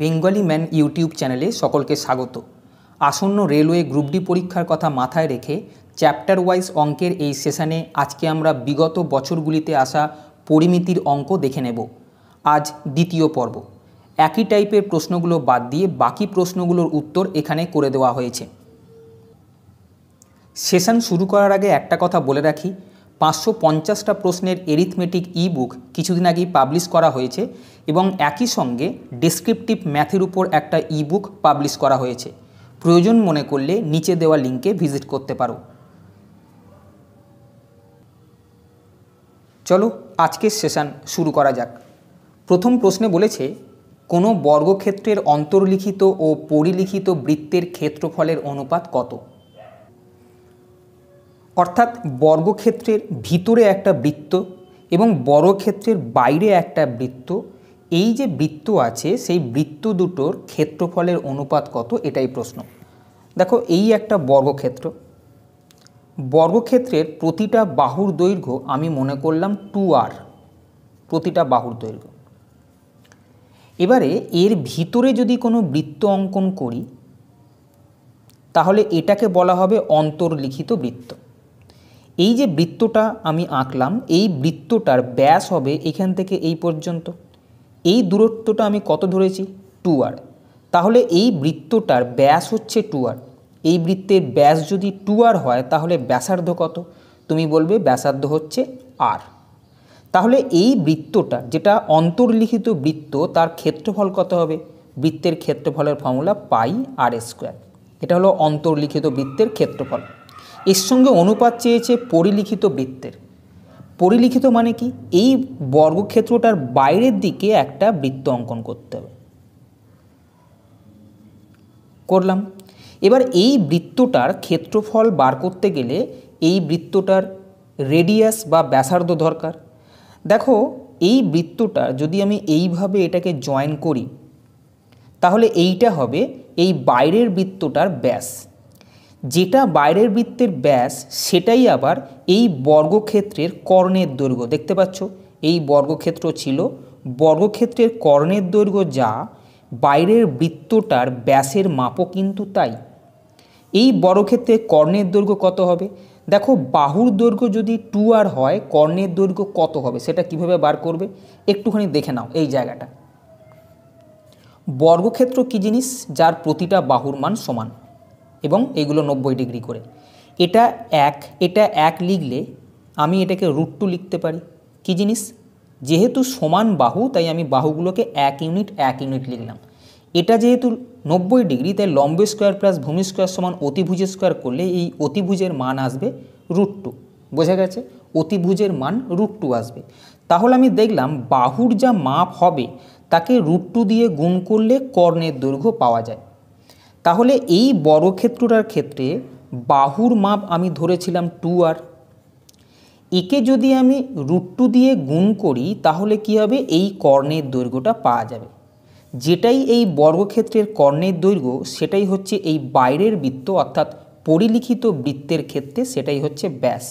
Bengali man YouTube চ্যানেলে সকলকে স্বাগত আসন্ন রেলওয়ে গ্রুপ ডি পরীক্ষার কথা মাথায় রেখে চ্যাপ্টার ওয়াইজ অঙ্কের এই সেশানে আজকে আমরা বিগত বছরগুলিতে আসা পরিমিতির অঙ্ক দেখে নেব আজ দ্বিতীয় পর্ব একই টাইপের প্রশ্নগুলো বাদ দিয়ে বাকি প্রশ্নগুলোর উত্তর এখানে করে দেওয়া হয়েছে সেশন শুরু করার আগে একটা কথা বলে রাখি পাঁচশো পঞ্চাশটা প্রশ্নের এরিথমেটিক ই বুক কিছুদিন আগেই পাবলিশ করা হয়েছে এবং একই সঙ্গে ডেসক্রিপটিভ ম্যাথের উপর একটা ই বুক পাবলিশ করা হয়েছে প্রয়োজন মনে করলে নিচে দেওয়া লিঙ্কে ভিজিট করতে পারো চলো আজকের সেশন শুরু করা যাক প্রথম প্রশ্নে বলেছে কোনো বর্গক্ষেত্রের অন্তর্লিখিত ও পরিলিখিত বৃত্তের ক্ষেত্রফলের অনুপাত কত অর্থাৎ বর্গক্ষেত্রের ভিতরে একটা বৃত্ত এবং বর্গক্ষেত্রের বাইরে একটা বৃত্ত এই যে বৃত্ত আছে সেই বৃত্ত দুটোর ক্ষেত্রফলের অনুপাত কত এটাই প্রশ্ন দেখো এই একটা বর্গক্ষেত্র বর্গক্ষেত্রের প্রতিটা বাহুর দৈর্ঘ্য আমি মনে করলাম টু আর প্রতিটা বাহুর দৈর্ঘ্য এবারে এর ভিতরে যদি কোনো বৃত্ত অঙ্কন করি তাহলে এটাকে বলা হবে অন্তর্লিখিত বৃত্ত এই যে বৃত্তটা আমি আঁকলাম এই বৃত্তটার ব্যাস হবে এখান থেকে এই পর্যন্ত এই দূরত্বটা আমি কত ধরেছি টু আর তাহলে এই বৃত্তটার ব্যাস হচ্ছে টু আর এই বৃত্তের ব্যাস যদি টু আর হয় তাহলে ব্যাসার্ধ কত তুমি বলবে ব্যাসার্ধ হচ্ছে আর তাহলে এই বৃত্তটা যেটা অন্তর্লিখিত বৃত্ত তার ক্ষেত্রফল কত হবে বৃত্তের ক্ষেত্রফলের ফর্মুলা পাই আর স্কোয়ার এটা হলো অন্তর্লিখিত বৃত্তের ক্ষেত্রফল এর সঙ্গে অনুপাত চেয়েছে পরিলিখিত বৃত্তের পরিলিখিত মানে কি এই বর্গক্ষেত্রটার বাইরের দিকে একটা বৃত্ত অঙ্কন করতে হবে করলাম এবার এই বৃত্তটার ক্ষেত্রফল বার করতে গেলে এই বৃত্তটার রেডিয়াস বা ব্যাসার্ধ দরকার দেখো এই বৃত্তটা যদি আমি এইভাবে এটাকে জয়েন করি তাহলে এইটা হবে এই বাইরের বৃত্তটার ব্যাস যেটা বাইরের বৃত্তের ব্যাস সেটাই আবার এই বর্গক্ষেত্রের কর্ণের দৈর্ঘ্য দেখতে পাচ্ছ এই বর্গক্ষেত্র ছিল বর্গক্ষেত্রের কর্ণের দৈর্ঘ্য যা বাইরের বৃত্তটার ব্যাসের মাপও কিন্তু তাই এই বর্গক্ষেত্রে কর্ণের দৈর্ঘ্য কত হবে দেখো বাহুর দৈর্ঘ্য যদি টু আর হয় কর্ণের দৈর্ঘ্য কত হবে সেটা কিভাবে বার করবে একটুখানি দেখে নাও এই জায়গাটা বর্গক্ষেত্র কী জিনিস যার প্রতিটা বাহুর মান সমান এবং এইগুলো নব্বই ডিগ্রি করে এটা এক এটা এক লিখলে আমি এটাকে রুট টু লিখতে পারি কি জিনিস যেহেতু সমান বাহু তাই আমি বাহুগুলোকে এক ইউনিট এক ইউনিট লিখলাম এটা যেহেতু নব্বই ডিগ্রি তাই লম্ব স্কোয়ার প্লাস ভূমি স্কোয়ার সমান অতিভুজের স্কোয়ার করলে এই অতিভুজের মান আসবে রুট টু বোঝা গেছে অতিভুজের মান রুট টু আসবে তাহলে আমি দেখলাম বাহুর যা মাপ হবে তাকে রুট টু দিয়ে গুণ করলে কর্ণের দৈর্ঘ্য পাওয়া যায় তাহলে এই বর্গক্ষেত্রটার ক্ষেত্রে বাহুর মাপ আমি ধরেছিলাম টু আর একে যদি আমি রুট টু দিয়ে গুণ করি তাহলে কি হবে এই কর্ণের দৈর্ঘ্যটা পাওয়া যাবে যেটাই এই বর্গক্ষেত্রের কর্ণের দৈর্ঘ্য সেটাই হচ্ছে এই বাইরের বৃত্ত অর্থাৎ পরিলিখিত বৃত্তের ক্ষেত্রে সেটাই হচ্ছে ব্যাস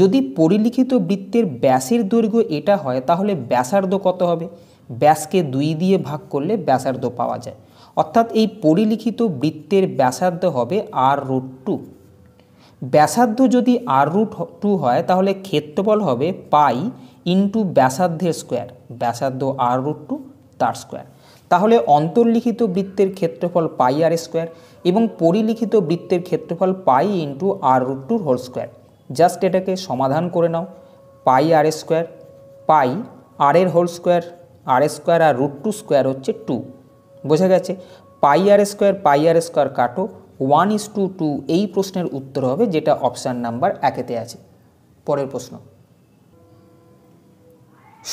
যদি পরিলিখিত বৃত্তের ব্যাসের দৈর্ঘ্য এটা হয় তাহলে ব্যাসার্ধ কত হবে ব্যাসকে দুই দিয়ে ভাগ করলে ব্যাসার্ধ পাওয়া যায় অর্থাৎ এই পরিলিখিত বৃত্তের ব্যাসার্ধ হবে আর রুট টু ব্যাসার্ধ যদি আর রুট টু হয় তাহলে ক্ষেত্রফল হবে পাই ইন্টু ব্যাসার্ধের স্কোয়ার ব্যাসার্ধ আর রুট টু তার স্কোয়ার তাহলে অন্তর্লিখিত বৃত্তের ক্ষেত্রফল পাই আর স্কোয়ার এবং পরিলিখিত বৃত্তের ক্ষেত্রফল পাই ইন্টু আর রুট টুর হোল স্কোয়ার জাস্ট এটাকে সমাধান করে নাও পাই আর স্কোয়ার পাই আর এর whole square r square r root two square হচ্ছে টু বোঝা গেছে pi r square pi r square কাটো ওয়ান ইস টু টু এই প্রশ্নের উত্তর হবে যেটা অপশান নাম্বার একেতে আছে পরের প্রশ্ন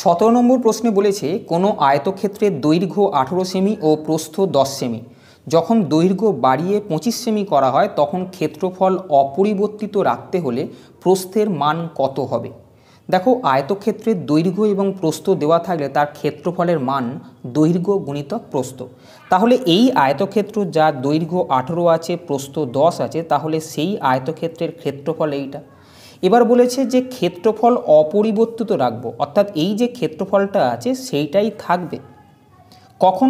সতেরো নম্বর প্রশ্নে বলেছে কোনো আয়তক্ষেত্রের দৈর্ঘ্য আঠেরো সেমি ও প্রস্থ দশ সেমি যখন দৈর্ঘ্য বাড়িয়ে পঁচিশ সেমি করা হয় তখন ক্ষেত্রফল অপরিবর্তিত রাখতে হলে প্রস্থের মান কত হবে দেখো আয়তক্ষেত্রের দৈর্ঘ্য এবং প্রস্থ দেওয়া থাকলে তার ক্ষেত্রফলের মান দৈর্ঘ্য গুণিতক প্রস্থ তাহলে এই আয়তক্ষেত্র যার দৈর্ঘ্য আঠেরো আছে প্রস্থ দশ আছে তাহলে সেই আয়তক্ষেত্রের ক্ষেত্রফল এইটা এবার বলেছে যে ক্ষেত্রফল অপরিবর্তিত রাখবো অর্থাৎ এই যে ক্ষেত্রফলটা আছে সেইটাই থাকবে কখন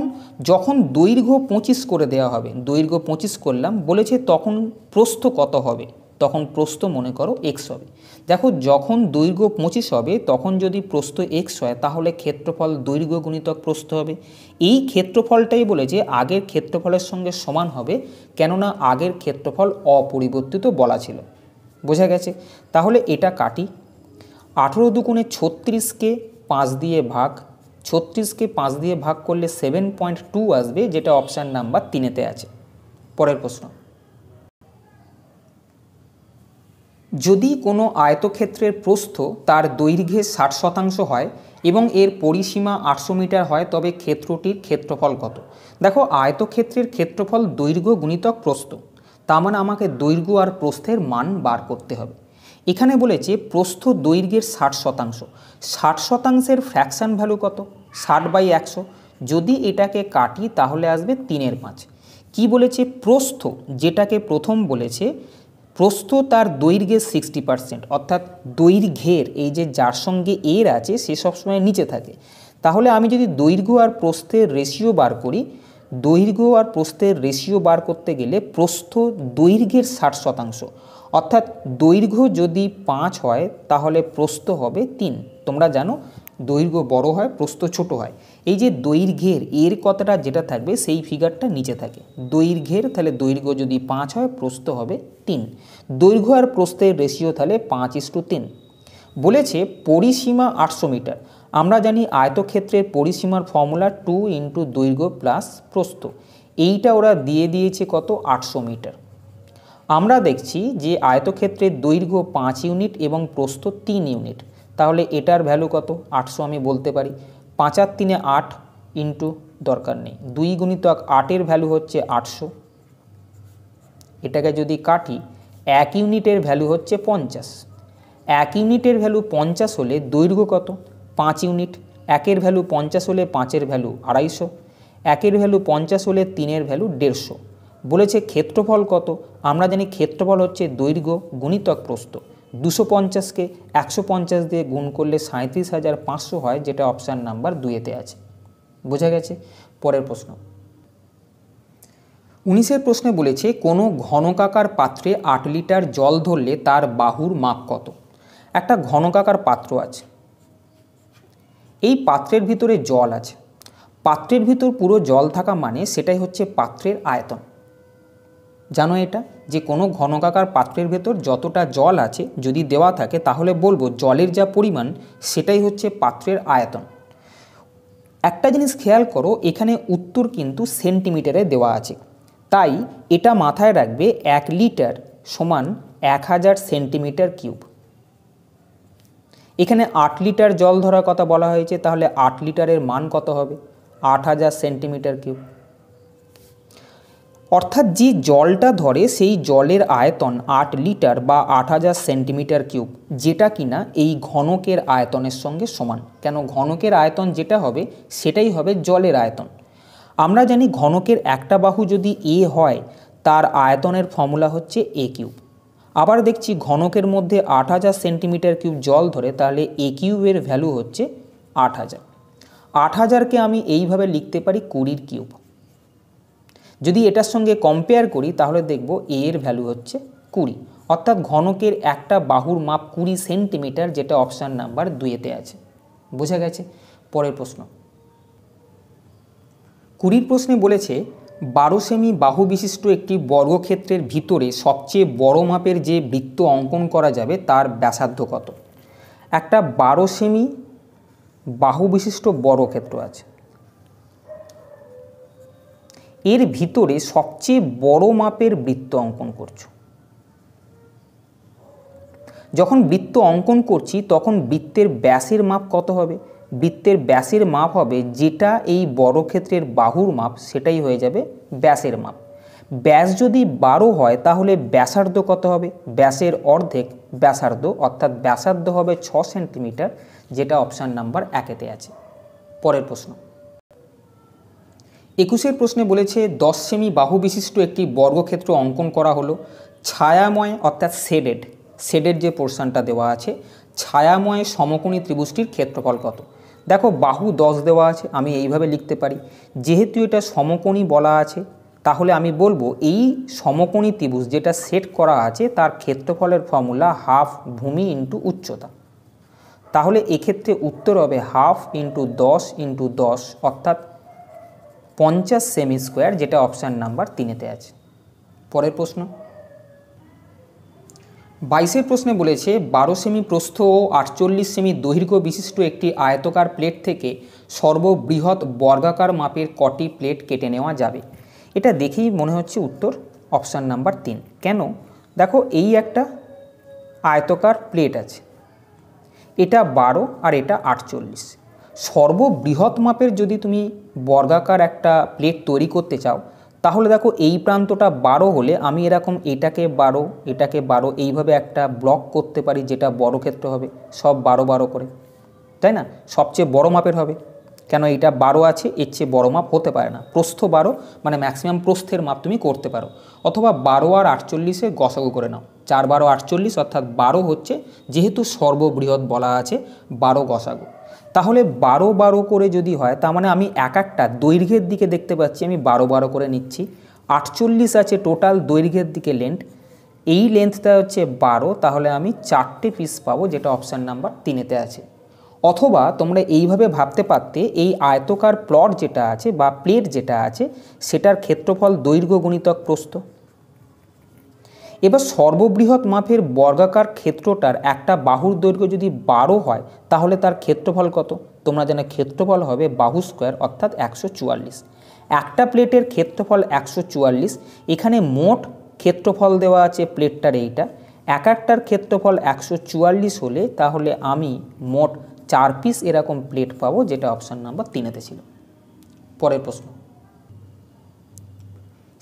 যখন দৈর্ঘ্য পঁচিশ করে দেওয়া হবে দৈর্ঘ্য পঁচিশ করলাম বলেছে তখন প্রস্থ কত হবে তখন প্রস্থ মনে করো এক্স হবে দেখো যখন দৈর্ঘ্য পঁচিশ হবে তখন যদি প্রস্থ এক্স হয় তাহলে ক্ষেত্রফল দৈর্ঘ্য গুণিতক প্রস্থ হবে এই ক্ষেত্রফলটাই বলে যে আগের ক্ষেত্রফলের সঙ্গে সমান হবে কেননা আগের ক্ষেত্রফল অপরিবর্তিত বলা ছিল বোঝা গেছে তাহলে এটা কাটি আঠেরো দুগুণে ছত্রিশকে পাঁচ দিয়ে ভাগ ছত্রিশকে পাঁচ দিয়ে ভাগ করলে সেভেন পয়েন্ট টু আসবে যেটা অপশান নাম্বার তিনেতে আছে পরের প্রশ্ন যদি কোনো আয়তক্ষেত্রের প্রস্থ তার দৈর্ঘ্যের ষাট শতাংশ হয় এবং এর পরিসীমা আটশো মিটার হয় তবে ক্ষেত্রটির ক্ষেত্রফল কত দেখো আয়তক্ষেত্রের ক্ষেত্রফল দৈর্ঘ্য গুণিতক প্রস্থ তার মানে আমাকে দৈর্ঘ্য আর প্রস্থের মান বার করতে হবে এখানে বলেছে প্রস্থ দৈর্ঘ্যের ষাট শতাংশ ষাট শতাংশের ফ্র্যাকশান ভ্যালু কত ষাট বাই একশো যদি এটাকে কাটি তাহলে আসবে তিনের পাঁচ কি বলেছে প্রস্থ যেটাকে প্রথম বলেছে প্রস্থ তার দৈর্ঘ্যের সিক্সটি পার্সেন্ট অর্থাৎ দৈর্ঘ্যের এই যে যার সঙ্গে এর আছে সে সবসময় নিচে থাকে তাহলে আমি যদি দৈর্ঘ্য আর প্রস্থের রেশিও বার করি দৈর্ঘ্য আর প্রস্থের রেশিও বার করতে গেলে প্রস্থ দৈর্ঘ্যের ষাট শতাংশ অর্থাৎ দৈর্ঘ্য যদি পাঁচ হয় তাহলে প্রস্থ হবে তিন তোমরা জানো দৈর্ঘ্য বড় হয় প্রস্থ ছোট হয় এই যে দৈর্ঘ্যের এর কতটা যেটা থাকবে সেই ফিগারটা নিচে থাকে দৈর্ঘ্যের তাহলে দৈর্ঘ্য যদি পাঁচ হয় প্রস্থ হবে তিন দৈর্ঘ্য আর প্রস্থের রেশিও তাহলে পাঁচ ইস্টু তিন বলেছে পরিসীমা আটশো মিটার আমরা জানি আয়তক্ষেত্রের পরিসীমার ফর্মুলা টু ইন্টু দৈর্ঘ্য প্লাস প্রস্থ এইটা ওরা দিয়ে দিয়েছে কত আটশো মিটার আমরা দেখছি যে আয়তক্ষেত্রের দৈর্ঘ্য পাঁচ ইউনিট এবং প্রস্থ তিন ইউনিট তাহলে এটার ভ্যালু কত আটশো আমি বলতে পারি পাঁচ আর তিনে আট ইন্টু দরকার নেই দুই গুণিতক আটের ভ্যালু হচ্ছে আটশো এটাকে যদি কাটি এক ইউনিটের ভ্যালু হচ্ছে পঞ্চাশ এক ইউনিটের ভ্যালু পঞ্চাশ হলে দৈর্ঘ্য কত পাঁচ ইউনিট একের ভ্যালু পঞ্চাশ হলে পাঁচের ভ্যালু আড়াইশো একের ভ্যালু পঞ্চাশ হলে তিনের ভ্যালু দেড়শো বলেছে ক্ষেত্রফল কত আমরা জানি ক্ষেত্রফল হচ্ছে দৈর্ঘ্য গুণিতক প্রস্থ দুশো পঞ্চাশকে একশো পঞ্চাশ দিয়ে গুণ করলে সাঁত্রিশ হাজার পাঁচশো হয় যেটা অপশান নাম্বার দুয়েতে আছে বোঝা গেছে পরের প্রশ্ন উনিশের প্রশ্নে বলেছে কোনো ঘনকাকার পাত্রে আট লিটার জল ধরলে তার বাহুর মাপ কত একটা ঘনকাকার পাত্র আছে এই পাত্রের ভিতরে জল আছে পাত্রের ভিতর পুরো জল থাকা মানে সেটাই হচ্ছে পাত্রের আয়তন জানো এটা যে কোনো ঘনকাকার পাত্রের ভেতর যতটা জল আছে যদি দেওয়া থাকে তাহলে বলবো জলের যা পরিমাণ সেটাই হচ্ছে পাত্রের আয়তন একটা জিনিস খেয়াল করো এখানে উত্তর কিন্তু সেন্টিমিটারে দেওয়া আছে তাই এটা মাথায় রাখবে এক লিটার সমান এক হাজার সেন্টিমিটার কিউব এখানে আট লিটার জল ধরার কথা বলা হয়েছে তাহলে আট লিটারের মান কত হবে আট হাজার সেন্টিমিটার কিউব অর্থাৎ যে জলটা ধরে সেই জলের আয়তন আট লিটার বা আট হাজার সেন্টিমিটার কিউব যেটা কিনা এই ঘনকের আয়তনের সঙ্গে সমান কেন ঘনকের আয়তন যেটা হবে সেটাই হবে জলের আয়তন আমরা জানি ঘনকের একটা বাহু যদি এ হয় তার আয়তনের ফর্মুলা হচ্ছে এ কিউব আবার দেখছি ঘনকের মধ্যে আট হাজার সেন্টিমিটার কিউব জল ধরে তাহলে এ কিউবের ভ্যালু হচ্ছে আট হাজার আট হাজারকে আমি এইভাবে লিখতে পারি কুড়ির কিউব যদি এটার সঙ্গে কম্পেয়ার করি তাহলে দেখব এ এর ভ্যালু হচ্ছে কুড়ি অর্থাৎ ঘনকের একটা বাহুর মাপ কুড়ি সেন্টিমিটার যেটা অপশান নাম্বার দুইয়েতে আছে বোঝা গেছে পরের প্রশ্ন কুড়ির প্রশ্নে বলেছে বারো সেমি বাহু বিশিষ্ট একটি বর্গক্ষেত্রের ভিতরে সবচেয়ে বড় মাপের যে বৃত্ত অঙ্কন করা যাবে তার ব্যাসার্ধ কত একটা বারো সেমি বাহু বিশিষ্ট বর্গক্ষেত্র আছে এর ভিতরে সবচেয়ে বড় মাপের বৃত্ত অঙ্কন করছো যখন বৃত্ত অঙ্কন করছি তখন বৃত্তের ব্যাসের মাপ কত হবে বৃত্তের ব্যাসের মাপ হবে যেটা এই বর্গক্ষেত্রের বাহুর মাপ সেটাই হয়ে যাবে ব্যাসের মাপ ব্যাস যদি বারো হয় তাহলে ব্যাসার্ধ কত হবে ব্যাসের অর্ধেক ব্যাসার্ধ অর্থাৎ ব্যাসার্ধ হবে ছ সেন্টিমিটার যেটা অপশান নাম্বার একেতে আছে পরের প্রশ্ন একুশের প্রশ্নে বলেছে দশ সেমি বাহু বিশিষ্ট একটি বর্গক্ষেত্র অঙ্কন করা হলো ছায়াময় অর্থাৎ শেডেড সেডেড যে পোর্শনটা দেওয়া আছে ছায়াময় সমকোণী ত্রিভুজটির ক্ষেত্রফল কত দেখো বাহু দশ দেওয়া আছে আমি এইভাবে লিখতে পারি যেহেতু এটা সমকোণী বলা আছে তাহলে আমি বলবো এই সমকোণী ত্রিভুজ যেটা সেট করা আছে তার ক্ষেত্রফলের ফর্মুলা হাফ ভূমি ইন্টু উচ্চতা তাহলে এক্ষেত্রে উত্তর হবে হাফ ইন্টু দশ ইন্টু দশ অর্থাৎ পঞ্চাশ সেমি স্কোয়ার যেটা অপশান নাম্বার তিনেতে আছে পরের প্রশ্ন বাইশের প্রশ্নে বলেছে বারো সেমি প্রস্থ ও আটচল্লিশ সেমি দৈর্ঘ্য বিশিষ্ট একটি আয়তকার প্লেট থেকে সর্ববৃহৎ বর্গাকার মাপের কটি প্লেট কেটে নেওয়া যাবে এটা দেখেই মনে হচ্ছে উত্তর অপশান নাম্বার তিন কেন দেখো এই একটা আয়তকার প্লেট আছে এটা বারো আর এটা আটচল্লিশ সর্ববৃহৎ মাপের যদি তুমি বর্গাকার একটা প্লেট তৈরি করতে চাও তাহলে দেখো এই প্রান্তটা বারো হলে আমি এরকম এটাকে বারো এটাকে বারো এইভাবে একটা ব্লক করতে পারি যেটা বড় ক্ষেত্র হবে সব বারো বারো করে তাই না সবচেয়ে বড় মাপের হবে কেন এটা বারো আছে এর চেয়ে বড় মাপ হতে পারে না প্রস্থ বারো মানে ম্যাক্সিমাম প্রস্থের মাপ তুমি করতে পারো অথবা বারো আর আটচল্লিশে গসাগু করে নাও চার বারো আটচল্লিশ অর্থাৎ বারো হচ্ছে যেহেতু সর্ববৃহৎ বলা আছে বারো গসাগো তাহলে বারো বারো করে যদি হয় তার মানে আমি এক একটা দৈর্ঘ্যের দিকে দেখতে পাচ্ছি আমি বারো বারো করে নিচ্ছি আটচল্লিশ আছে টোটাল দৈর্ঘ্যের দিকে লেন্থ এই লেন্থটা হচ্ছে বারো তাহলে আমি চারটে পিস পাবো যেটা অপশান নাম্বার তিনেতে আছে অথবা তোমরা এইভাবে ভাবতে পারতে এই আয়তকার প্লট যেটা আছে বা প্লেট যেটা আছে সেটার ক্ষেত্রফল দৈর্ঘ্য গুণিতক প্রস্তুত এবার সর্ববৃহৎ মাপের বর্গাকার ক্ষেত্রটার একটা বাহুর দৈর্ঘ্য যদি বারো হয় তাহলে তার ক্ষেত্রফল কত তোমরা জানো ক্ষেত্রফল হবে বাহু স্কোয়ার অর্থাৎ একশো চুয়াল্লিশ একটা প্লেটের ক্ষেত্রফল একশো চুয়াল্লিশ এখানে মোট ক্ষেত্রফল দেওয়া আছে প্লেটটার এইটা এক একটার ক্ষেত্রফল একশো চুয়াল্লিশ হলে তাহলে আমি মোট চার পিস এরকম প্লেট পাবো যেটা অপশান নাম্বার তিনেতে ছিল পরের প্রশ্ন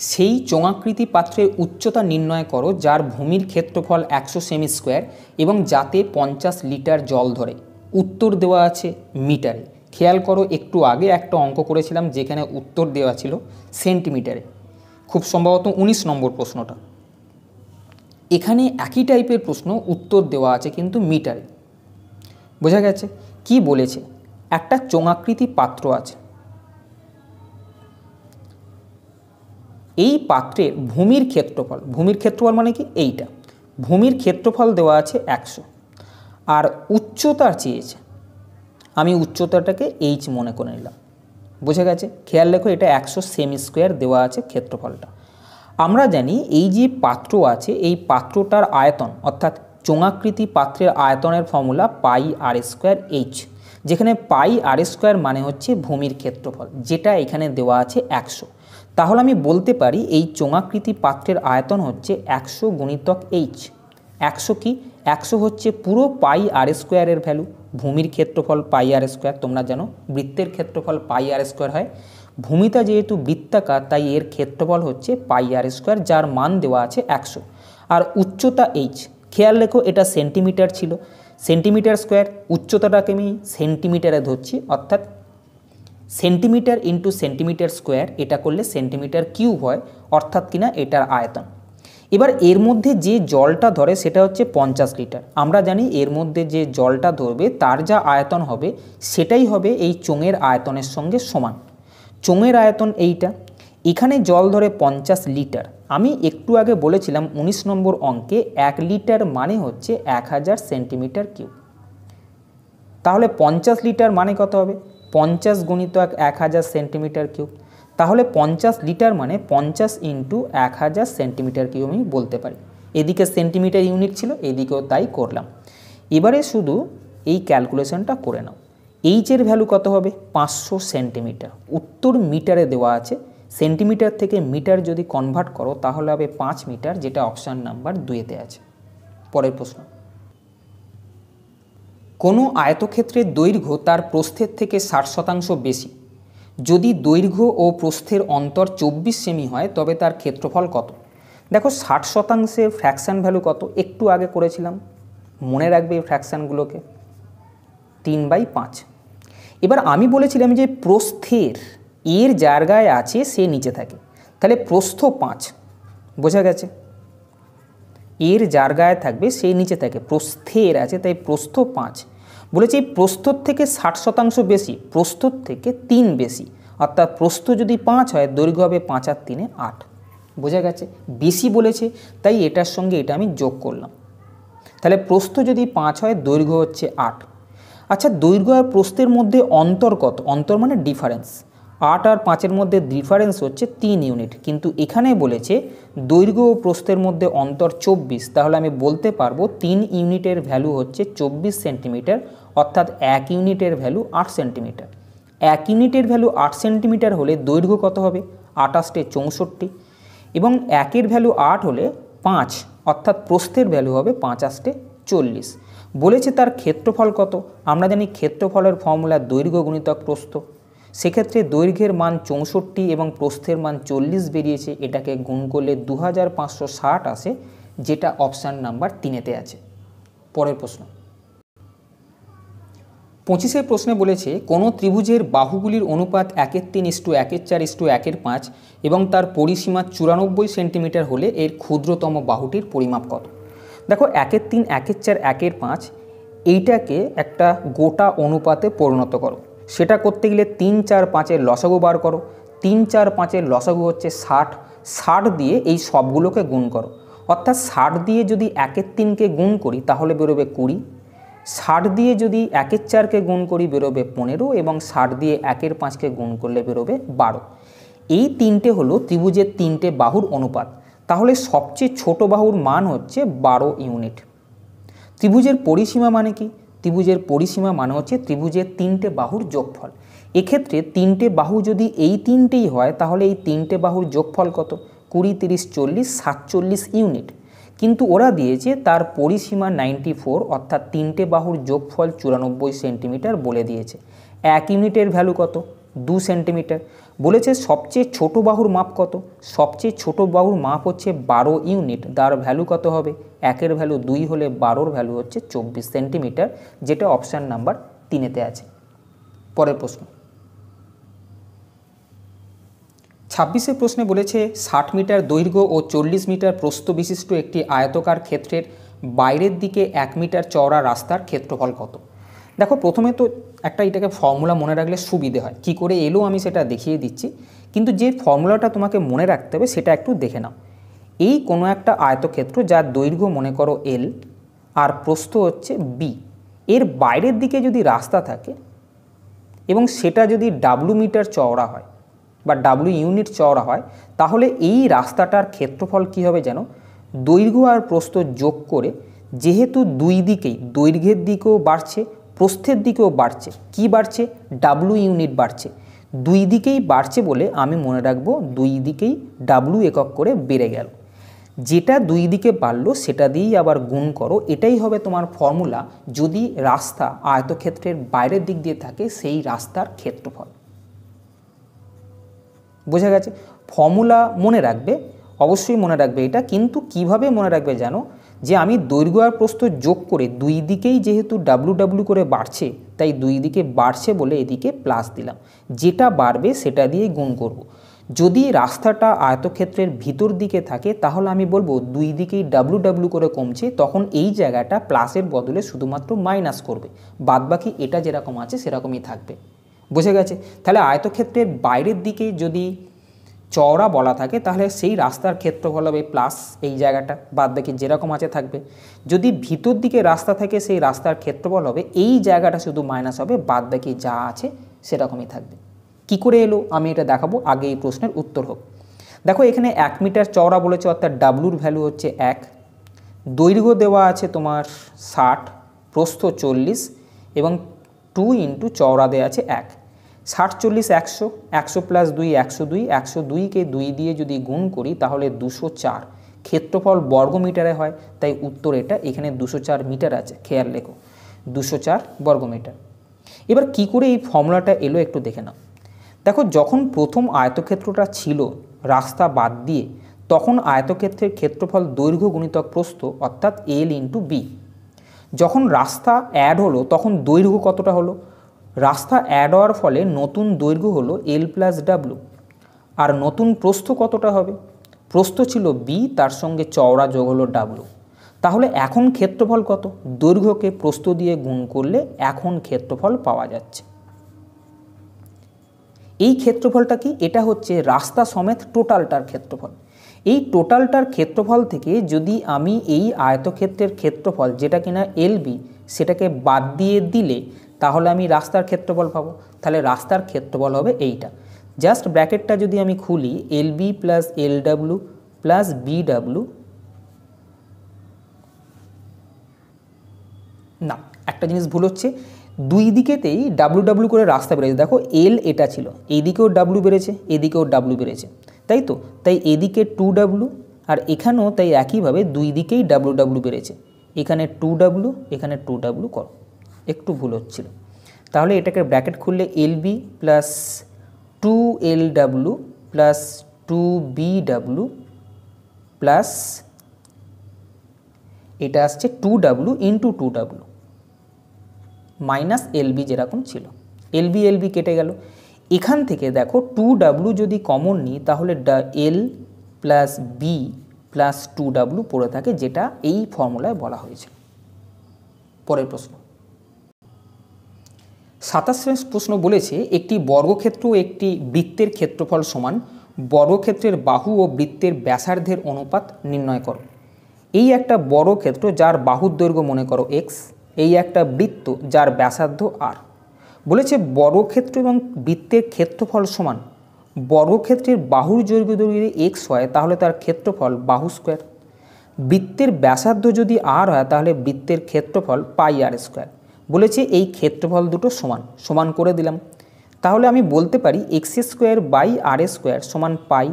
সেই চোঙাকৃতি পাত্রের উচ্চতা নির্ণয় করো যার ভূমির ক্ষেত্রফল একশো সেমি স্কোয়ার এবং যাতে পঞ্চাশ লিটার জল ধরে উত্তর দেওয়া আছে মিটারে খেয়াল করো একটু আগে একটা অঙ্ক করেছিলাম যেখানে উত্তর দেওয়া ছিল সেন্টিমিটারে খুব সম্ভবত ১৯ নম্বর প্রশ্নটা এখানে একই টাইপের প্রশ্ন উত্তর দেওয়া আছে কিন্তু মিটারে বোঝা গেছে কি বলেছে একটা চোঙাকৃতি পাত্র আছে এই পাত্রের ভূমির ক্ষেত্রফল ভূমির ক্ষেত্রফল মানে কি এইটা ভূমির ক্ষেত্রফল দেওয়া আছে একশো আর উচ্চতা চেয়েছে আমি উচ্চতাটাকে এইচ মনে করে নিলাম বুঝে গেছে খেয়াল রেখো এটা একশো সেমি স্কোয়ার দেওয়া আছে ক্ষেত্রফলটা আমরা জানি এই যে পাত্র আছে এই পাত্রটার আয়তন অর্থাৎ চোঙাকৃতি পাত্রের আয়তনের formula pi r square H যেখানে পাই আর স্কোয়ার মানে হচ্ছে ভূমির ক্ষেত্রফল যেটা এখানে দেওয়া আছে একশো তাহলে আমি বলতে পারি এই চোঙাকৃতি পাত্রের আয়তন হচ্ছে একশো গুণিতক এইচ একশো কি একশো হচ্ছে পুরো পাই আর স্কোয়ারের ভ্যালু ভূমির ক্ষেত্রফল পাই আর স্কোয়ার তোমরা জানো বৃত্তের ক্ষেত্রফল পাই আর স্কোয়ার হয় ভূমিটা যেহেতু বৃত্তাকার তাই এর ক্ষেত্রফল হচ্ছে পাই আর স্কোয়ার যার মান দেওয়া আছে একশো আর উচ্চতা এইচ খেয়াল রেখো এটা সেন্টিমিটার ছিল সেন্টিমিটার স্কোয়ার উচ্চতাটাকে আমি সেন্টিমিটারে ধরছি অর্থাৎ সেন্টিমিটার ইন্টু সেন্টিমিটার স্কোয়ার এটা করলে সেন্টিমিটার কিউ হয় অর্থাৎ কিনা এটার আয়তন এবার এর মধ্যে যে জলটা ধরে সেটা হচ্ছে পঞ্চাশ লিটার আমরা জানি এর মধ্যে যে জলটা ধরবে তার যা আয়তন হবে সেটাই হবে এই চোঙের আয়তনের সঙ্গে সমান চোঙের আয়তন এইটা এখানে জল ধরে পঞ্চাশ লিটার আমি একটু আগে বলেছিলাম ১৯ নম্বর অঙ্কে এক লিটার মানে হচ্ছে এক হাজার সেন্টিমিটার কিউব তাহলে পঞ্চাশ লিটার মানে কত হবে পঞ্চাশ গুণিত এক হাজার সেন্টিমিটার কিউব তাহলে পঞ্চাশ লিটার মানে পঞ্চাশ ইন্টু এক হাজার সেন্টিমিটার কিউব আমি বলতে পারি এদিকে সেন্টিমিটার ইউনিট ছিল এদিকেও তাই করলাম এবারে শুধু এই ক্যালকুলেশনটা করে নাও এইচের ভ্যালু কত হবে পাঁচশো সেন্টিমিটার উত্তর মিটারে দেওয়া আছে সেন্টিমিটার থেকে মিটার যদি কনভার্ট করো তাহলে হবে পাঁচ মিটার যেটা অপশান নাম্বার দুয়েতে আছে পরের প্রশ্ন কোনো আয়তক্ষেত্রের দৈর্ঘ্য তার প্রস্থের থেকে ষাট শতাংশ বেশি যদি দৈর্ঘ্য ও প্রস্থের অন্তর চব্বিশ সেমি হয় তবে তার ক্ষেত্রফল কত দেখো ষাট শতাংশের ফ্র্যাকশান ভ্যালু কত একটু আগে করেছিলাম মনে রাখবে এই ফ্র্যাকশানগুলোকে তিন বাই পাঁচ এবার আমি বলেছিলাম যে প্রস্থের এর জায়গায় আছে সে নিচে থাকে তাহলে প্রস্থ পাঁচ বোঝা গেছে এর জায়গায় থাকবে সে নিচে থাকে প্রস্থের আছে তাই প্রস্থ পাঁচ বলেছে প্রস্তর থেকে ষাট শতাংশ বেশি প্রস্তর থেকে তিন বেশি অর্থাৎ প্রস্তুত যদি পাঁচ হয় দৈর্ঘ্য হবে পাঁচ আর তিনে আট বোঝা গেছে বেশি বলেছে তাই এটার সঙ্গে এটা আমি যোগ করলাম তাহলে প্রস্থ যদি পাঁচ হয় দৈর্ঘ্য হচ্ছে আট আচ্ছা দৈর্ঘ্য আর প্রস্তের মধ্যে অন্তর কত অন্তর মানে ডিফারেন্স আট আর পাঁচের মধ্যে ডিফারেন্স হচ্ছে তিন ইউনিট কিন্তু এখানে বলেছে দৈর্ঘ্য ও প্রস্থের মধ্যে অন্তর চব্বিশ তাহলে আমি বলতে পারবো তিন ইউনিটের ভ্যালু হচ্ছে চব্বিশ সেন্টিমিটার অর্থাৎ এক ইউনিটের ভ্যালু আট সেন্টিমিটার এক ইউনিটের ভ্যালু আট সেন্টিমিটার হলে দৈর্ঘ্য কত হবে আটাশটে চৌষট্টি এবং একের ভ্যালু আট হলে পাঁচ অর্থাৎ প্রস্থের ভ্যালু হবে পাঁচাশটে চল্লিশ বলেছে তার ক্ষেত্রফল কত আমরা জানি ক্ষেত্রফলের ফর্মুলা দৈর্ঘ্য গুণিতক প্রস্থ সেক্ষেত্রে দৈর্ঘ্যের মান চৌষট্টি এবং প্রস্থের মান চল্লিশ বেরিয়েছে এটাকে গুণ করলে দু আসে যেটা অপশান নাম্বার তিনেতে আছে পরের প্রশ্ন পঁচিশের প্রশ্নে বলেছে কোন ত্রিভুজের বাহুগুলির অনুপাত একের তিন ইস্টু একের চার ইস্টু একের পাঁচ এবং তার পরিসীমা চুরানব্বই সেন্টিমিটার হলে এর ক্ষুদ্রতম বাহুটির পরিমাপ কত দেখো একের তিন একের চার একের পাঁচ এইটাকে একটা গোটা অনুপাতে পরিণত করো সেটা করতে গেলে তিন চার পাঁচের লসাগু বার করো তিন চার পাঁচের লসাগু হচ্ছে ষাট ষাট দিয়ে এই সবগুলোকে গুণ করো অর্থাৎ ষাট দিয়ে যদি একের তিনকে গুণ করি তাহলে বেরোবে কুড়ি ষাট দিয়ে যদি একের চারকে গুণ করি বেরোবে পনেরো এবং ষাট দিয়ে একের পাঁচকে গুণ করলে বেরোবে বারো এই তিনটে হলো ত্রিভুজের তিনটে বাহুর অনুপাত তাহলে সবচেয়ে ছোট বাহুর মান হচ্ছে বারো ইউনিট ত্রিভুজের পরিসীমা মানে কি ত্রিভুজের পরিসীমা মানে হচ্ছে ত্রিভুজের তিনটে বাহুর যোগফল এক্ষেত্রে তিনটে বাহু যদি এই তিনটেই হয় তাহলে এই তিনটে বাহুর যোগফল কত কুড়ি তিরিশ চল্লিশ সাতচল্লিশ ইউনিট কিন্তু ওরা দিয়েছে তার পরিসীমা নাইনটি ফোর অর্থাৎ তিনটে বাহুর যোগফল চুরানব্বই সেন্টিমিটার বলে দিয়েছে এক ইউনিটের ভ্যালু কত দু সেন্টিমিটার বলেছে সবচেয়ে ছোট বাহুর মাপ কত সবচেয়ে ছোট বাহুর মাপ হচ্ছে বারো ইউনিট তার ভ্যালু কত হবে একের ভ্যালু দুই হলে বারোর ভ্যালু হচ্ছে চব্বিশ সেন্টিমিটার যেটা অপশান নাম্বার তিনেতে আছে পরের প্রশ্ন ছাব্বিশের প্রশ্নে বলেছে ষাট মিটার দৈর্ঘ্য ও চল্লিশ মিটার প্রস্থ বিশিষ্ট একটি আয়তকার ক্ষেত্রের বাইরের দিকে এক মিটার চওড়া রাস্তার ক্ষেত্রফল কত দেখো প্রথমে তো একটা এটাকে ফর্মুলা মনে রাখলে সুবিধে হয় কি করে এলো আমি সেটা দেখিয়ে দিচ্ছি কিন্তু যে ফর্মুলাটা তোমাকে মনে রাখতে হবে সেটা একটু দেখে নাও এই কোনো একটা আয়তক্ষেত্র যার দৈর্ঘ্য মনে করো এল আর প্রস্থ হচ্ছে বি এর বাইরের দিকে যদি রাস্তা থাকে এবং সেটা যদি ডাব্লু মিটার চওড়া হয় বা ডাব্লু ইউনিট চওড়া হয় তাহলে এই রাস্তাটার ক্ষেত্রফল কী হবে যেন দৈর্ঘ্য আর প্রস্থ যোগ করে যেহেতু দুই দিকেই দৈর্ঘ্যের দিকেও বাড়ছে প্রস্থের দিকেও বাড়ছে কি বাড়ছে ডাব্লু ইউনিট বাড়ছে দুই দিকেই বাড়ছে বলে আমি মনে রাখবো দুই দিকেই ডাব্লু একক করে বেড়ে গেল যেটা দুই দিকে বাড়লো সেটা দিয়েই আবার গুণ করো এটাই হবে তোমার ফর্মুলা যদি রাস্তা আয়তক্ষেত্রের বাইরের দিক দিয়ে থাকে সেই রাস্তার ক্ষেত্রফল বোঝা গেছে ফর্মুলা মনে রাখবে অবশ্যই মনে রাখবে এটা কিন্তু কিভাবে মনে রাখবে জানো যে আমি দৈর্ঘ্য আর প্রস্থ যোগ করে দুই দিকেই যেহেতু ডাব্লু ডাব্লু করে বাড়ছে তাই দুই দিকে বাড়ছে বলে এদিকে প্লাস দিলাম যেটা বাড়বে সেটা দিয়ে গুণ করবো যদি রাস্তাটা আয়তক্ষেত্রের ভিতর দিকে থাকে তাহলে আমি বলবো দুই দিকেই ডাব্লু ডাব্লু করে কমছে তখন এই জায়গাটা প্লাসের বদলে শুধুমাত্র মাইনাস করবে বাদবাকি এটা যেরকম আছে সেরকমই থাকবে বুঝে গেছে তাহলে আয়তক্ষেত্রের বাইরের দিকে যদি চওড়া বলা থাকে তাহলে সেই রাস্তার বল হবে প্লাস এই জায়গাটা বাদ বাকি যেরকম আছে থাকবে যদি ভিতর দিকে রাস্তা থাকে সেই রাস্তার ক্ষেত্রফল হবে এই জায়গাটা শুধু মাইনাস হবে বাদ বাকি যা আছে সেরকমই থাকবে কি করে এলো আমি এটা দেখাবো আগে এই প্রশ্নের উত্তর হোক দেখো এখানে এক মিটার চওড়া বলেছে অর্থাৎ ডাব্লুর ভ্যালু হচ্ছে এক দৈর্ঘ্য দেওয়া আছে তোমার ষাট প্রস্থ চল্লিশ এবং টু ইন্টু চওড়া দেওয়া আছে এক ষাট চল্লিশ একশো একশো প্লাস দুই একশো দুই একশো দুইকে দুই দিয়ে যদি গুণ করি তাহলে দুশো চার ক্ষেত্রফল বর্গমিটারে হয় তাই উত্তর এটা এখানে দুশো চার মিটার আছে খেয়াল লেখো দুশো চার বর্গমিটার এবার কি করে এই ফর্মুলাটা এলো একটু দেখে নাও দেখো যখন প্রথম আয়তক্ষেত্রটা ছিল রাস্তা বাদ দিয়ে তখন আয়তক্ষেত্রের ক্ষেত্রফল দৈর্ঘ্য গুণিতক প্রস্থ অর্থাৎ এল ইন্টু বি যখন রাস্তা অ্যাড হলো তখন দৈর্ঘ্য কতটা হলো রাস্তা অ্যাড হওয়ার ফলে নতুন দৈর্ঘ্য হলো এল প্লাস ডাব্লু আর নতুন প্রস্থ কতটা হবে প্রস্থ ছিল বি তার সঙ্গে চওড়া যোগ হলো ডাব্লু তাহলে এখন ক্ষেত্রফল কত দৈর্ঘ্যকে প্রস্থ দিয়ে গুণ করলে এখন ক্ষেত্রফল পাওয়া যাচ্ছে এই ক্ষেত্রফলটা কি এটা হচ্ছে রাস্তা সমেত টোটালটার ক্ষেত্রফল এই টোটালটার ক্ষেত্রফল থেকে যদি আমি এই আয়তক্ষেত্রের ক্ষেত্রফল যেটা কিনা এলবি সেটাকে বাদ দিয়ে দিলে তাহলে আমি রাস্তার ক্ষেত্রফল পাবো তাহলে রাস্তার ক্ষেত্রফল হবে এইটা জাস্ট ব্র্যাকেটটা যদি আমি খুলি L B plus L plus B না একটা জিনিস ভুল হচ্ছে দুই দিকেতেই ডাব্লু ডাব্লু করে রাস্তা বেড়েছে দেখো এল এটা ছিল এইদিকেও ডাব্লু বেড়েছে এদিকেও ডাব্লু বেড়েছে তাই তো তাই এদিকে টু ডাব্লু আর এখানেও তাই একইভাবে দুই দিকেই ডাব্লু ডাব্লু বেড়েছে এখানে টু ডাব্লু এখানে টু ডাব্লু কর একটু ভুল হচ্ছিল তাহলে এটাকে ব্র্যাকেট খুললে L B plus two L W plus two B W plus এটা আসছে two W into two W minus L B যেরকম ছিল এলবি এলবি কেটে গেল এখান থেকে দেখো টু ডাব্লু যদি কমন নিই তাহলে L plus B plus two W পড়ে থাকে যেটা এই ফর্মুলায় বলা হয়েছে পরের প্রশ্ন সাতাশ প্রশ্ন বলেছে একটি বর্গক্ষেত্র একটি বৃত্তের ক্ষেত্রফল সমান বর্গক্ষেত্রের বাহু ও বৃত্তের ব্যাসার্ধের অনুপাত নির্ণয় করো এই একটা বড় ক্ষেত্র যার বাহুর দৈর্ঘ্য মনে করো এক্স এই একটা বৃত্ত যার ব্যাসার্ধ আর বলেছে বর্গক্ষেত্র এবং বৃত্তের ক্ষেত্রফল সমান বর্গক্ষেত্রের বাহুর দৈর্ঘ্য যদি এক্স হয় তাহলে তার ক্ষেত্রফল বাহু স্কোয়ার বৃত্তের ব্যাসার্ধ যদি আর হয় তাহলে বৃত্তের ক্ষেত্রফল পাই আর স্কোয়ার বলেছে এই ক্ষেত্রফল দুটো সমান সমান করে দিলাম তাহলে আমি বলতে পারি X square by r square সমান পাই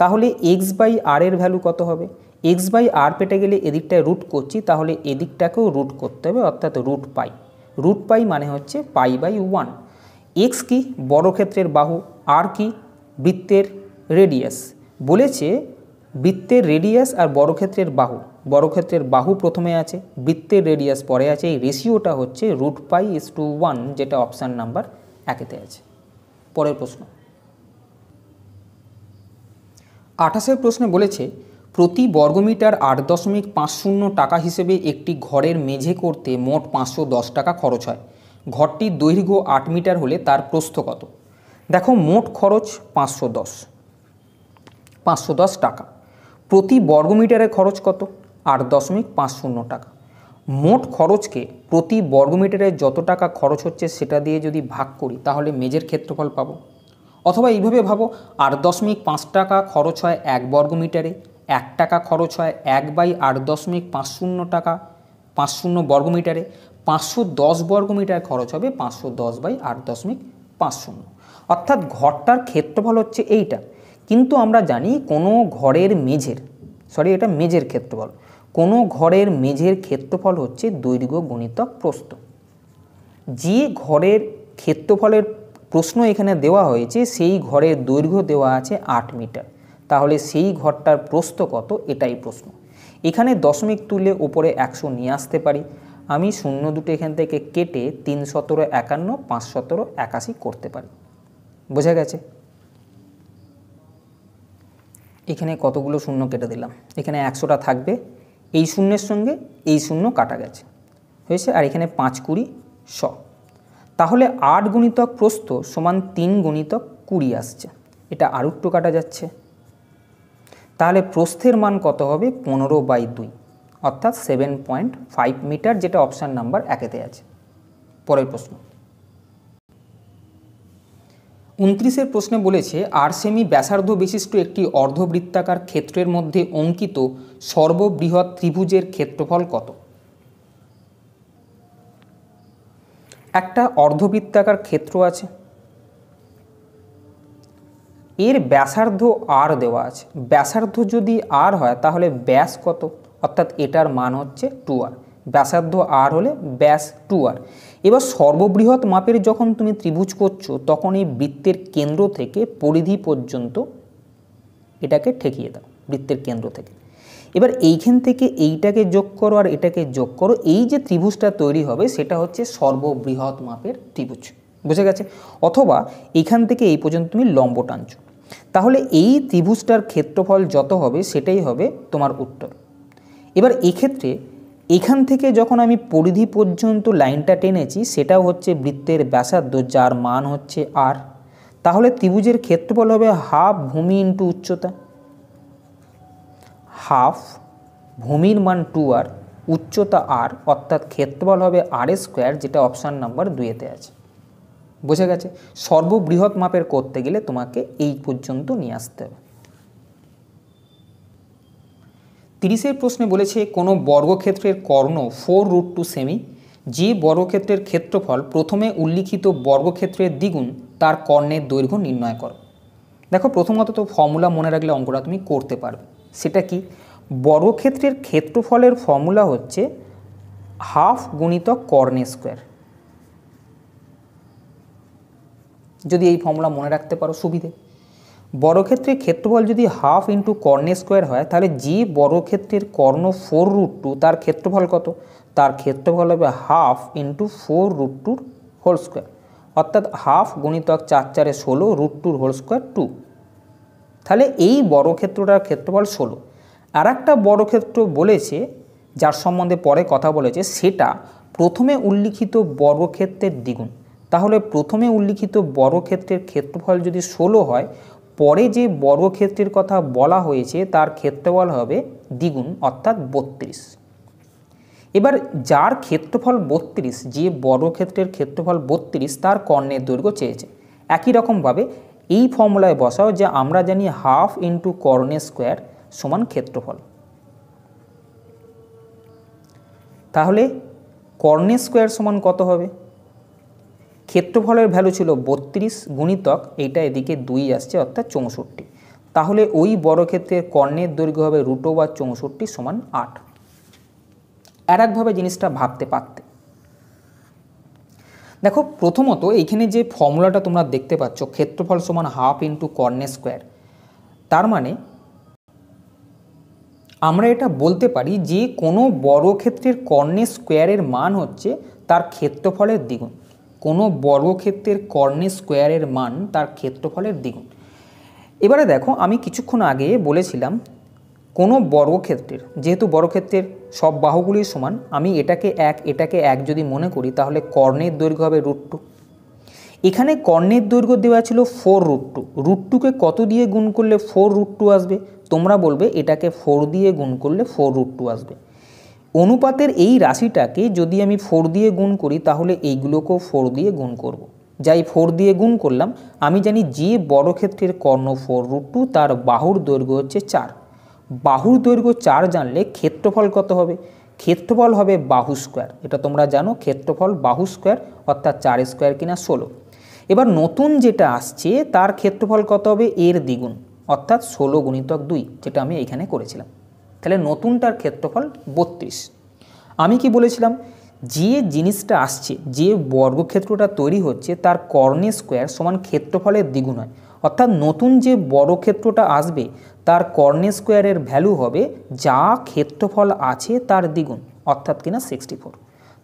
তাহলে এক্স বাই আর এর ভ্যালু কত হবে এক্স বাই আর পেটে গেলে এদিকটায় রুট করছি তাহলে এদিকটাকেও রুট করতে হবে অর্থাৎ রুট পাই রুট পাই মানে হচ্ছে পাই বাই ওয়ান এক্স কি বর্গক্ষেত্রের বাহু আর কি বৃত্তের রেডিয়াস বলেছে বৃত্তের রেডিয়াস আর বর্গক্ষেত্রের বাহু বর্গক্ষেত্রের বাহু প্রথমে আছে বৃত্তের রেডিয়াস পরে আছে এই রেশিওটা হচ্ছে root pi is to one যেটা অপশান নাম্বার একেতে আছে পরের প্রশ্ন আঠাশের প্রশ্নে বলেছে প্রতি বর্গমিটার আট দশমিক পাঁচ শূন্য টাকা হিসেবে একটি ঘরের মেঝে করতে মোট পাঁচশো দশ টাকা খরচ হয় ঘরটির দৈর্ঘ্য আট মিটার হলে তার প্রস্থ কত দেখো মোট খরচ পাঁচশো দশ পাঁচশো দশ টাকা প্রতি বর্গমিটারে খরচ কত আট দশমিক পাঁচ শূন্য টাকা মোট খরচকে প্রতি বর্গমিটারে যত টাকা খরচ হচ্ছে সেটা দিয়ে যদি ভাগ করি তাহলে মেজের ক্ষেত্রফল পাবো অথবা এইভাবে ভাবো আট দশমিক পাঁচ টাকা খরচ হয় এক বর্গমিটারে এক টাকা খরচ হয় এক বাই আট দশমিক পাঁচ শূন্য টাকা পাঁচ শূন্য বর্গমিটারে পাঁচশো দশ বর্গমিটার খরচ হবে পাঁচশো দশ বাই আট দশমিক পাঁচ শূন্য অর্থাৎ ঘরটার ক্ষেত্রফল হচ্ছে এইটা কিন্তু আমরা জানি কোনো ঘরের মেঝের সরি এটা মেঝের ক্ষেত্রফল কোনো ঘরের মেঝের ক্ষেত্রফল হচ্ছে দৈর্ঘ্য গণিতক প্রস্থ যে ঘরের ক্ষেত্রফলের প্রশ্ন এখানে দেওয়া হয়েছে সেই ঘরের দৈর্ঘ্য দেওয়া আছে আট মিটার তাহলে সেই ঘরটার প্রস্থ কত এটাই প্রশ্ন এখানে দশমিক তুলে ওপরে একশো নিয়ে আসতে পারি আমি শূন্য দুটো এখান থেকে কেটে তিন সতেরো একান্ন পাঁচ সতেরো একাশি করতে পারি বোঝা গেছে এখানে কতগুলো শূন্য কেটে দিলাম এখানে একশোটা থাকবে এই শূন্যের সঙ্গে এই শূন্য কাটা গেছে হয়েছে আর এখানে পাঁচ কুড়ি শ তাহলে আট গুণিতক প্রস্থ সমান তিন গুণিতক কুড়ি আসছে এটা আরুট্টু কাটা যাচ্ছে তাহলে প্রস্থের মান কত হবে পনেরো বাই দুই অর্থাৎ সেভেন পয়েন্ট ফাইভ মিটার যেটা অপশান নাম্বার একেতে আছে পরের প্রশ্ন উনত্রিশের প্রশ্নে বলেছে আর সেমি ব্যাসার্ধ বিশিষ্ট একটি অর্ধবৃত্তাকার ক্ষেত্রের মধ্যে অঙ্কিত সর্ববৃহৎ ত্রিভুজের ক্ষেত্রফল কত একটা অর্ধবৃত্তাকার ক্ষেত্র আছে এর ব্যাসার্ধ আর দেওয়া আছে ব্যাসার্ধ যদি আর হয় তাহলে ব্যাস কত অর্থাৎ এটার মান হচ্ছে টু আর ব্যাসার্ধ আর হলে ব্যাস টু আর এবার সর্ববৃহৎ মাপের যখন তুমি ত্রিভুজ করছো তখন এই বৃত্তের কেন্দ্র থেকে পরিধি পর্যন্ত এটাকে ঠেকিয়ে দাও বৃত্তের কেন্দ্র থেকে এবার এইখান থেকে এইটাকে যোগ করো আর এটাকে যোগ করো এই যে ত্রিভুজটা তৈরি হবে সেটা হচ্ছে সর্ববৃহৎ মাপের ত্রিভুজ বুঝে গেছে অথবা এখান থেকে এই পর্যন্ত তুমি লম্ব টানছো তাহলে এই ত্রিভুজটার ক্ষেত্রফল যত হবে সেটাই হবে তোমার উত্তর এবার এক্ষেত্রে এখান থেকে যখন আমি পরিধি পর্যন্ত লাইনটা টেনেছি সেটাও হচ্ছে বৃত্তের ব্যাসার্ধ যার মান হচ্ছে আর তাহলে ত্রিভুজের ক্ষেত্রফল হবে হাফ ভূমি ইন্টু উচ্চতা হাফ ভূমির মান টু আর উচ্চতা আর অর্থাৎ ক্ষেত্রফল হবে আর স্কোয়ার যেটা অপশান নাম্বার দুয়েতে আছে বোঝা গেছে সর্ববৃহৎ মাপের করতে গেলে তোমাকে এই পর্যন্ত নিয়ে আসতে হবে তিরিশের প্রশ্নে বলেছে কোনো বর্গক্ষেত্রের কর্ণ ফোর রুট টু সেমি যে বর্গক্ষেত্রের ক্ষেত্রফল প্রথমে উল্লিখিত বর্গক্ষেত্রের দ্বিগুণ তার কর্ণের দৈর্ঘ্য নির্ণয় করো দেখো প্রথমত তো ফর্মুলা মনে রাখলে অঙ্কটা তুমি করতে পারবে সেটা কি বর্গক্ষেত্রের ক্ষেত্রফলের ফর্মুলা হচ্ছে হাফ গুণিত কর্ণের স্কোয়ার যদি এই ফর্মুলা মনে রাখতে পারো সুবিধে বর্গক্ষেত্রের ক্ষেত্রফল যদি হাফ ইন্টু কর্নে স্কোয়ার হয় তাহলে যে বড়ক্ষেত্রের কর্ণ ফোর রুট টু তার ক্ষেত্রফল কত তার ক্ষেত্রফল হবে হাফ ইন্টু ফোর রুট টুর হোল স্কোয়ার অর্থাৎ হাফ গুণিতক চার চারে ষোলো রুট টুর হোল স্কোয়ার টু তাহলে এই বড়ক্ষেত্রটার ক্ষেত্রফল ষোলো আর একটা বড়ক্ষেত্র বলেছে যার সম্বন্ধে পরে কথা বলেছে সেটা প্রথমে উল্লিখিত বর্গক্ষেত্রের দ্বিগুণ তাহলে প্রথমে উল্লিখিত বর্গক্ষেত্রের ক্ষেত্রফল যদি ষোলো হয় পরে যে বর্গক্ষেত্রের কথা বলা হয়েছে তার ক্ষেত্রফল হবে দ্বিগুণ অর্থাৎ বত্রিশ এবার যার ক্ষেত্রফল বত্রিশ যে বর্গক্ষেত্রের ক্ষেত্রফল বত্রিশ তার কর্ণের দৈর্ঘ্য চেয়েছে একই রকমভাবে এই ফর্মুলায় বসাও যে আমরা জানি হাফ ইন্টু কর্ণের স্কোয়ার সমান ক্ষেত্রফল তাহলে কর্ণের স্কোয়ার সমান কত হবে ক্ষেত্রফলের ভ্যালু ছিল বত্রিশ গুণিতক এইটা এদিকে দুই আসছে অর্থাৎ চৌষট্টি তাহলে ওই বর্গক্ষেত্রের কর্ণের দৈর্ঘ্য হবে রুটো বা চৌষট্টি সমান আট আর একভাবে জিনিসটা ভাবতে পারতে দেখো প্রথমত এইখানে যে ফর্মুলাটা তোমরা দেখতে পাচ্ছ ক্ষেত্রফল সমান হাফ ইন্টু কর্ণের স্কোয়ার তার মানে আমরা এটা বলতে পারি যে কোনো বর্গক্ষেত্রের কর্ণের স্কোয়ারের মান হচ্ছে তার ক্ষেত্রফলের দ্বিগুণ কোনো বর্গক্ষেত্রের কর্নে স্কোয়ারের মান তার ক্ষেত্রফলের দ্বিগুণ এবারে দেখো আমি কিছুক্ষণ আগে বলেছিলাম কোনো বর্গক্ষেত্রের যেহেতু বর্গক্ষেত্রের সব বাহুগুলির সমান আমি এটাকে এক এটাকে এক যদি মনে করি তাহলে কর্ণের দৈর্ঘ্য হবে রুট টু এখানে কর্ণের দৈর্ঘ্য দেওয়া ছিল ফোর রুট টু রুট টুকে কত দিয়ে গুণ করলে ফোর রুট টু আসবে তোমরা বলবে এটাকে ফোর দিয়ে গুণ করলে ফোর রুট টু আসবে অনুপাতের এই রাশিটাকে যদি আমি ফোর দিয়ে গুণ করি তাহলে এইগুলোকেও ফোর দিয়ে গুণ করব। যাই ফোর দিয়ে গুণ করলাম আমি জানি যে ক্ষেত্রের কর্ণ ফোর রুট টু তার বাহুর দৈর্ঘ্য হচ্ছে চার বাহুর দৈর্ঘ্য চার জানলে ক্ষেত্রফল কত হবে ক্ষেত্রফল হবে বাহু স্কোয়ার এটা তোমরা জানো ক্ষেত্রফল বাহু স্কোয়ার অর্থাৎ চার স্কোয়ার কিনা ষোলো এবার নতুন যেটা আসছে তার ক্ষেত্রফল কত হবে এর দ্বিগুণ অর্থাৎ ষোলো গুণিতক দুই যেটা আমি এখানে করেছিলাম তাহলে নতুনটার ক্ষেত্রফল বত্রিশ আমি কি বলেছিলাম যে জিনিসটা আসছে যে বর্গক্ষেত্রটা তৈরি হচ্ছে তার কর্ণে স্কোয়ার সমান ক্ষেত্রফলের দ্বিগুণ হয় অর্থাৎ নতুন যে বর্গক্ষেত্রটা আসবে তার কর্ণে স্কোয়ারের ভ্যালু হবে যা ক্ষেত্রফল আছে তার দ্বিগুণ অর্থাৎ কিনা সিক্সটি ফোর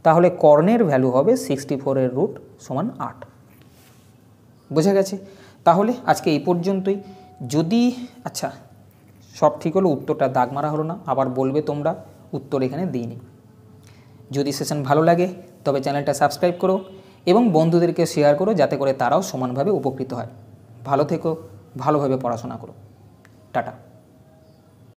তাহলে কর্ণের ভ্যালু হবে সিক্সটি ফোরের রুট সমান আট বোঝা গেছে তাহলে আজকে এই পর্যন্তই যদি আচ্ছা সব ঠিক হলো উত্তরটা দাগ মারা হলো না আবার বলবে তোমরা উত্তর এখানে দিইনি যদি সেশন ভালো লাগে তবে চ্যানেলটা সাবস্ক্রাইব করো এবং বন্ধুদেরকে শেয়ার করো যাতে করে তারাও সমানভাবে উপকৃত হয় ভালো থেকো ভালোভাবে পড়াশোনা করো টাটা